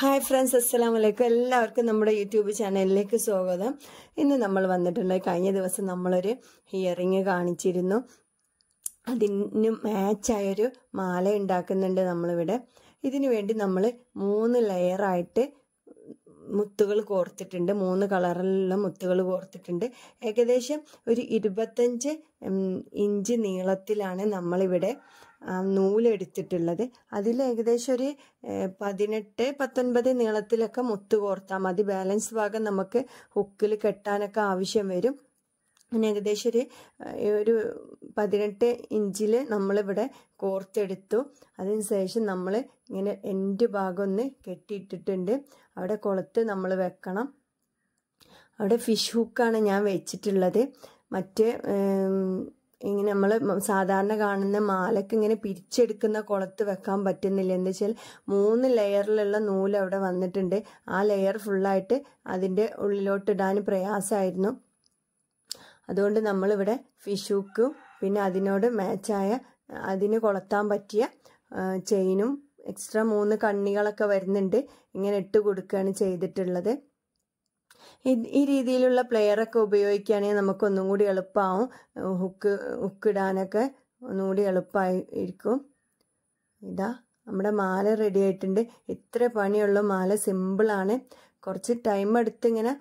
hi friends അസ്സലാം വലൈക്കും എല്ലാവർക്കും നമ്മുടെ യൂട്യൂബ് ചാനലിലേക്ക് സ്വാഗതം ഇന്ന് നമ്മൾ വന്നിട്ടുണ്ട് കഴിഞ്ഞ ദിവസം നമ്മളൊരു ഹിയറിങ് കാണിച്ചിരുന്നു അതിന് മാച്ചായൊരു മാല ഉണ്ടാക്കുന്നുണ്ട് നമ്മളിവിടെ ഇതിനു വേണ്ടി നമ്മൾ മൂന്ന് ലെയറായിട്ട് മുത്തുകൾ കോർത്തിട്ടുണ്ട് മൂന്ന് കളറിലുള്ള മുത്തുകൾ കോർത്തിട്ടുണ്ട് ഏകദേശം ഒരു ഇരുപത്തഞ്ച് ഇഞ്ച് നീളത്തിലാണ് നമ്മളിവിടെ നൂലെടുത്തിട്ടുള്ളത് അതിൽ ഏകദേശം ഒരു പതിനെട്ട് പത്തൊൻപത് നീളത്തിലൊക്കെ മുത്ത് കോർത്താൽ മതി ബാലൻസ് ഭാഗം നമുക്ക് ഹുക്കിൽ കെട്ടാനൊക്കെ ആവശ്യം വരും പിന്നെ ഏകദേശം ഒരു ഒരു പതിനെട്ട് ഇഞ്ചിൽ നമ്മളിവിടെ കോർത്തെടുത്തു അതിന് ശേഷം നമ്മൾ ഇങ്ങനെ എൻ്റെ ഭാഗം ഒന്ന് കെട്ടിയിട്ടിട്ടുണ്ട് അവിടെ കൊളുത്ത് നമ്മൾ വെക്കണം അവിടെ ഫിഷ് ഹുക്കാണ് ഞാൻ വെച്ചിട്ടുള്ളത് മറ്റ് ഇങ്ങനെ നമ്മൾ സാധാരണ കാണുന്ന മാലക്ക് ഇങ്ങനെ പിരിച്ചെടുക്കുന്ന കുളത്ത് വെക്കാൻ പറ്റുന്നില്ല എന്ന് വെച്ചാൽ മൂന്ന് ലെയറിലുള്ള നൂല് അവിടെ വന്നിട്ടുണ്ട് ആ ലെയർ ഫുള്ളായിട്ട് അതിൻ്റെ ഉള്ളിലോട്ട് ഇടാൻ പ്രയാസമായിരുന്നു അതുകൊണ്ട് നമ്മളിവിടെ ഫിഷുക്കും പിന്നെ അതിനോട് മാച്ചായ അതിന് കൊളത്താൻ പറ്റിയ ചെയിനും എക്സ്ട്രാ മൂന്ന് കണ്ണികളൊക്കെ വരുന്നുണ്ട് ഇങ്ങനെ ഇട്ട് കൊടുക്കുകയാണ് ചെയ്തിട്ടുള്ളത് ഈ രീതിയിലുള്ള പ്ലെയറൊക്കെ ഉപയോഗിക്കുകയാണെങ്കിൽ നമുക്കൊന്നും കൂടി എളുപ്പമാവും ഹുക്ക് ഹുക്കിടാനൊക്കെ ഒന്നും കൂടി എളുപ്പമായിരിക്കും ഇതാ നമ്മുടെ മാല റെഡി ആയിട്ടുണ്ട് ഇത്ര പണിയുള്ള മാല സിമ്പിളാണ് കുറച്ച് ടൈം എടുത്തിങ്ങനെ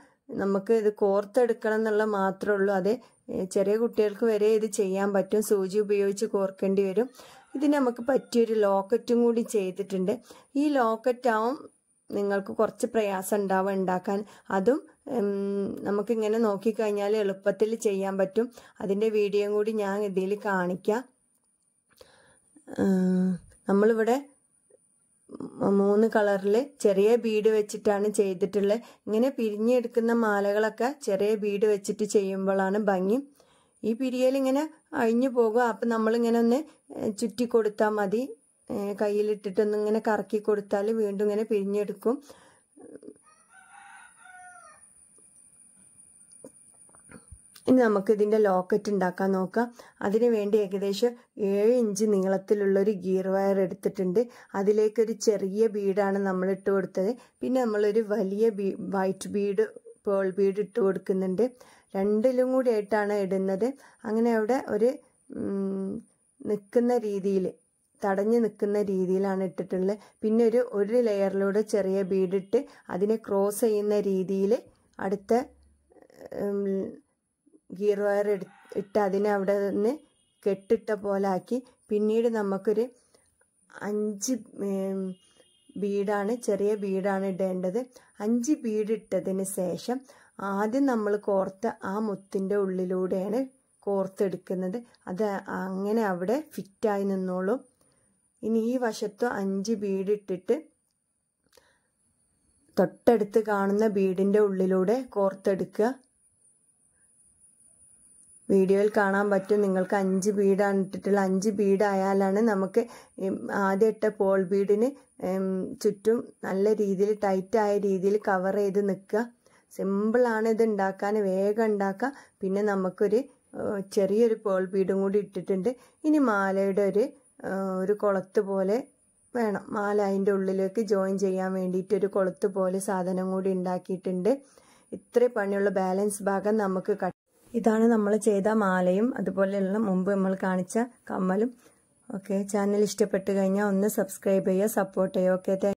നമുക്ക് ഇത് കോർത്തെടുക്കണം എന്നുള്ള മാത്രമേ ഉള്ളൂ അതെ ചെറിയ കുട്ടികൾക്ക് വരെ ഇത് ചെയ്യാൻ പറ്റും സൂചി ഉപയോഗിച്ച് കോർക്കേണ്ടി വരും ഇതിന് നമുക്ക് പറ്റിയൊരു ലോക്കറ്റും കൂടി ചെയ്തിട്ടുണ്ട് ഈ ലോക്കറ്റാവും നിങ്ങൾക്ക് കുറച്ച് പ്രയാസം ഉണ്ടാവുക ഉണ്ടാക്കാൻ അതും നമുക്കിങ്ങനെ നോക്കിക്കഴിഞ്ഞാൽ എളുപ്പത്തിൽ ചെയ്യാൻ പറ്റും അതിൻ്റെ വീഡിയോയും കൂടി ഞാൻ ഇതിൽ കാണിക്കാം നമ്മളിവിടെ മൂന്ന് കളറിൽ ചെറിയ ബീഡ് വെച്ചിട്ടാണ് ചെയ്തിട്ടുള്ളത് ഇങ്ങനെ പിരിഞ്ഞെടുക്കുന്ന മാലകളൊക്കെ ചെറിയ ബീഡ് വെച്ചിട്ട് ചെയ്യുമ്പോഴാണ് ഭംഗി ഈ പിരിയൽ ഇങ്ങനെ അഴിഞ്ഞു പോകുക അപ്പം നമ്മളിങ്ങനെ ഒന്ന് ചുറ്റി കൊടുത്താൽ മതി കയ്യിലിട്ടിട്ടൊന്ന് ഇങ്ങനെ കറക്കി കൊടുത്താൽ വീണ്ടും ഇങ്ങനെ പിരിഞ്ഞെടുക്കും ഇനി നമുക്ക് ലോക്കറ്റ് ഉണ്ടാക്കാൻ നോക്കാം അതിനു വേണ്ടി ഏകദേശം ഏഴ് ഇഞ്ച് നീളത്തിലുള്ളൊരു ഗിയർ വയർ എടുത്തിട്ടുണ്ട് അതിലേക്കൊരു ചെറിയ ബീഡാണ് നമ്മൾ ഇട്ട് കൊടുത്തത് പിന്നെ നമ്മളൊരു വലിയ ബീ വൈറ്റ് ബീഡ് പേൾ ബീഡ് ഇട്ട് കൊടുക്കുന്നുണ്ട് രണ്ടിലും കൂടി ആയിട്ടാണ് ഇടുന്നത് അങ്ങനെ അവിടെ ഒരു നിൽക്കുന്ന രീതിയിൽ തടഞ്ഞു നിൽക്കുന്ന രീതിയിലാണ് ഇട്ടിട്ടുള്ളത് പിന്നെ ഒരു ഒരു ലെയറിലൂടെ ചെറിയ ബീഡിട്ട് അതിനെ ക്രോസ് ചെയ്യുന്ന രീതിയിൽ അടുത്ത ഗിയർ വയർ ഇട്ട് അതിനെ അവിടെ നിന്ന് കെട്ടിട്ട പോലെ ആക്കി പിന്നീട് നമുക്കൊരു അഞ്ച് ബീഡാണ് ചെറിയ ബീഡാണ് ഇടേണ്ടത് അഞ്ച് ബീഡ് ശേഷം ആദ്യം നമ്മൾ കോർത്ത ആ മുത്തിൻ്റെ ഉള്ളിലൂടെയാണ് കോർത്തെടുക്കുന്നത് അത് അങ്ങനെ അവിടെ ഫിറ്റായി നിന്നോളും ഇനി ഈ വശത്ത് അഞ്ച് ബീഡ് ഇട്ടിട്ട് തൊട്ടടുത്ത് കാണുന്ന ബീഡിൻ്റെ ഉള്ളിലൂടെ കോർത്തെടുക്കുക വീഡിയോയിൽ കാണാൻ പറ്റും നിങ്ങൾക്ക് അഞ്ച് ബീഡാണ് ഇട്ടിട്ടുള്ള അഞ്ച് ബീഡായാലാണ് നമുക്ക് ആദ്യ ഇട്ട പോൾ ബീഡിന് ചുറ്റും നല്ല രീതിയിൽ ടൈറ്റായ രീതിയിൽ കവർ ചെയ്ത് നിൽക്കുക സിമ്പിളാണ് ഇത് ഉണ്ടാക്കാൻ വേഗം ഉണ്ടാക്കുക പിന്നെ നമുക്കൊരു ചെറിയൊരു പോൾ ബീഡും കൂടി ഇട്ടിട്ടുണ്ട് ഇനി മാലയുടെ ഒരു ഒരു കുളത്ത് പോലെ വേണം മാല അതിൻ്റെ ഉള്ളിലേക്ക് ജോയിൻ ചെയ്യാൻ വേണ്ടിയിട്ട് ഒരു കൊളുത്ത് പോലെ സാധനം കൂടി ഉണ്ടാക്കിയിട്ടുണ്ട് ഇത്ര പണിയുള്ള ബാലൻസ് ഭാഗം നമുക്ക് കട്ട് ഇതാണ് നമ്മൾ ചെയ്ത മാലയും അതുപോലെയുള്ള മുമ്പ് നമ്മൾ കാണിച്ച കമ്മലും ഓക്കെ ചാനൽ ഇഷ്ടപ്പെട്ട് കഴിഞ്ഞാൽ ഒന്ന് സബ്സ്ക്രൈബ് ചെയ്യുക സപ്പോർട്ട് ചെയ്യുക ഓക്കെ